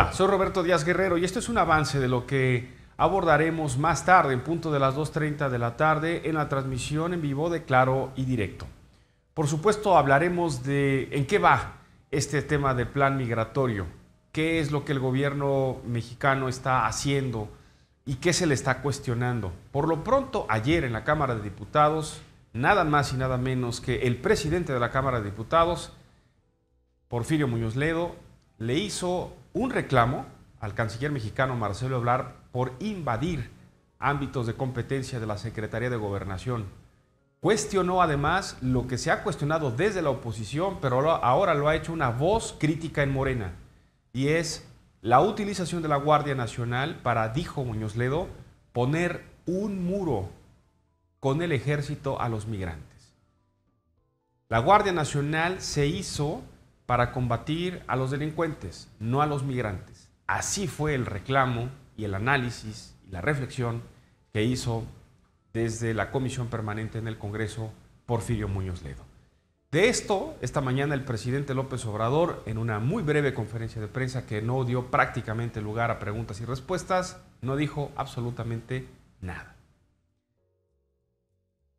Hola, soy Roberto Díaz Guerrero y este es un avance de lo que abordaremos más tarde, en punto de las 2.30 de la tarde, en la transmisión en vivo de Claro y Directo. Por supuesto, hablaremos de en qué va este tema del plan migratorio, qué es lo que el gobierno mexicano está haciendo y qué se le está cuestionando. Por lo pronto, ayer en la Cámara de Diputados, nada más y nada menos que el presidente de la Cámara de Diputados, Porfirio Muñoz Ledo, le hizo un reclamo al canciller mexicano Marcelo Ebrard por invadir ámbitos de competencia de la Secretaría de Gobernación. Cuestionó además lo que se ha cuestionado desde la oposición, pero ahora lo ha hecho una voz crítica en Morena, y es la utilización de la Guardia Nacional para, dijo Muñoz Ledo, poner un muro con el ejército a los migrantes. La Guardia Nacional se hizo para combatir a los delincuentes, no a los migrantes. Así fue el reclamo y el análisis y la reflexión que hizo desde la Comisión Permanente en el Congreso Porfirio Muñoz Ledo. De esto, esta mañana el presidente López Obrador, en una muy breve conferencia de prensa que no dio prácticamente lugar a preguntas y respuestas, no dijo absolutamente nada.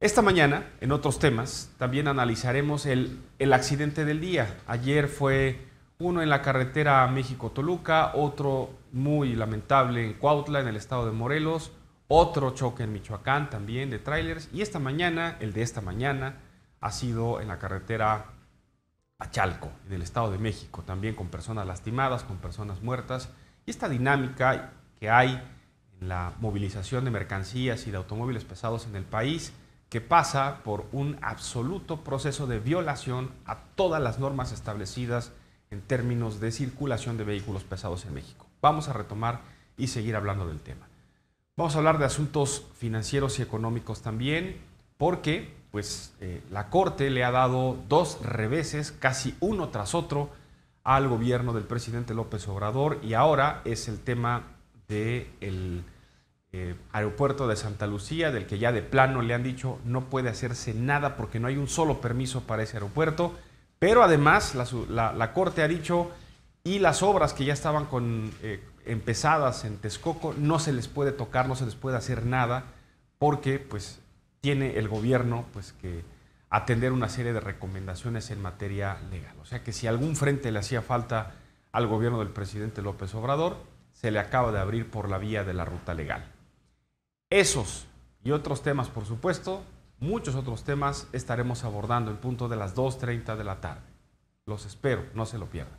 Esta mañana, en otros temas, también analizaremos el, accidente del día. Ayer fue uno en la carretera México-Toluca, otro muy lamentable en Cuautla, en el estado de Morelos, otro choque en Michoacán también de trailers y esta mañana, el de esta mañana, ha sido en la carretera a Chalco, en el estado de México, también con personas lastimadas, con personas muertas. Y esta dinámica que hay en la movilización de mercancías y de automóviles pesados en el país, que pasa por un absoluto proceso de violación a todas las normas establecidas en términos de circulación de vehículos pesados en México. Vamos a retomar y seguir hablando del tema. Vamos a hablar de asuntos financieros y económicos también, porque pues, eh, la Corte le ha dado dos reveses, casi uno tras otro, al gobierno del presidente López Obrador y ahora es el tema del... el eh, aeropuerto de Santa Lucía, del que ya de plano le han dicho no puede hacerse nada porque no hay un solo permiso para ese aeropuerto. Pero además la, Corte ha dicho y las obras que ya estaban con, eh, empezadas en Texcoco no se les puede tocar, no se les puede hacer nada porque pues tiene el gobierno pues que atender una serie de recomendaciones en materia legal. O sea que si algún frente le hacía falta al gobierno del presidente López Obrador, se le acaba de abrir por la vía de la ruta legal. Esos y otros temas, por supuesto, muchos otros temas estaremos abordando en punto de las 2.30 de la tarde. Los espero, no se lo pierdan.